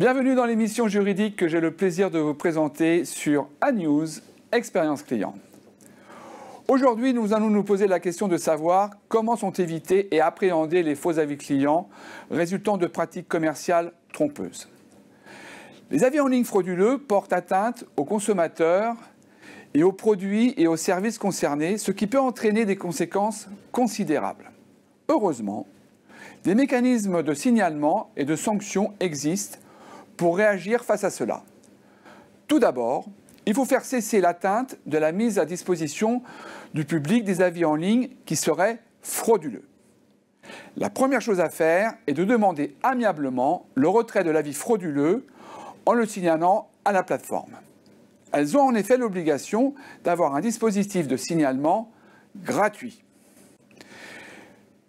Bienvenue dans l'émission juridique que j'ai le plaisir de vous présenter sur ANews, Expérience Client. Aujourd'hui, nous allons nous poser la question de savoir comment sont évités et appréhendés les faux avis clients résultant de pratiques commerciales trompeuses. Les avis en ligne frauduleux portent atteinte aux consommateurs et aux produits et aux services concernés, ce qui peut entraîner des conséquences considérables. Heureusement, des mécanismes de signalement et de sanctions existent pour réagir face à cela. Tout d'abord, il faut faire cesser l'atteinte de la mise à disposition du public des avis en ligne qui seraient frauduleux. La première chose à faire est de demander amiablement le retrait de l'avis frauduleux en le signalant à la plateforme. Elles ont en effet l'obligation d'avoir un dispositif de signalement gratuit.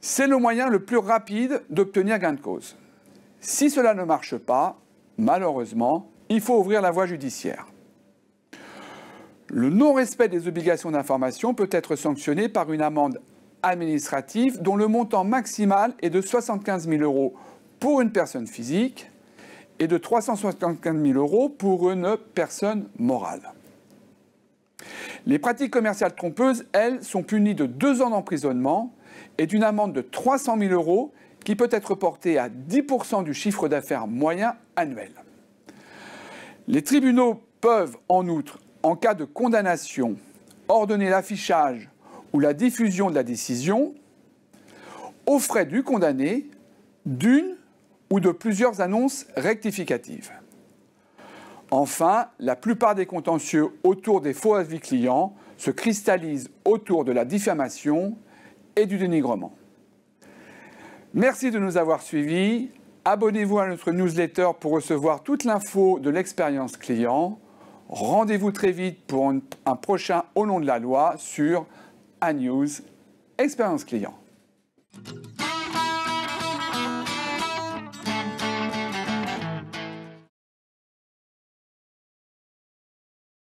C'est le moyen le plus rapide d'obtenir gain de cause. Si cela ne marche pas, malheureusement, il faut ouvrir la voie judiciaire. Le non-respect des obligations d'information peut être sanctionné par une amende administrative dont le montant maximal est de 75 000 euros pour une personne physique et de 375 000 euros pour une personne morale. Les pratiques commerciales trompeuses, elles, sont punies de deux ans d'emprisonnement et d'une amende de 300 000 euros qui peut être porté à 10% du chiffre d'affaires moyen annuel. Les tribunaux peuvent en outre, en cas de condamnation, ordonner l'affichage ou la diffusion de la décision aux frais du condamné d'une ou de plusieurs annonces rectificatives. Enfin, la plupart des contentieux autour des faux avis clients se cristallisent autour de la diffamation et du dénigrement. Merci de nous avoir suivis. Abonnez-vous à notre newsletter pour recevoir toute l'info de l'expérience client. Rendez-vous très vite pour un, prochain Au nom de la loi sur ANews Expérience client.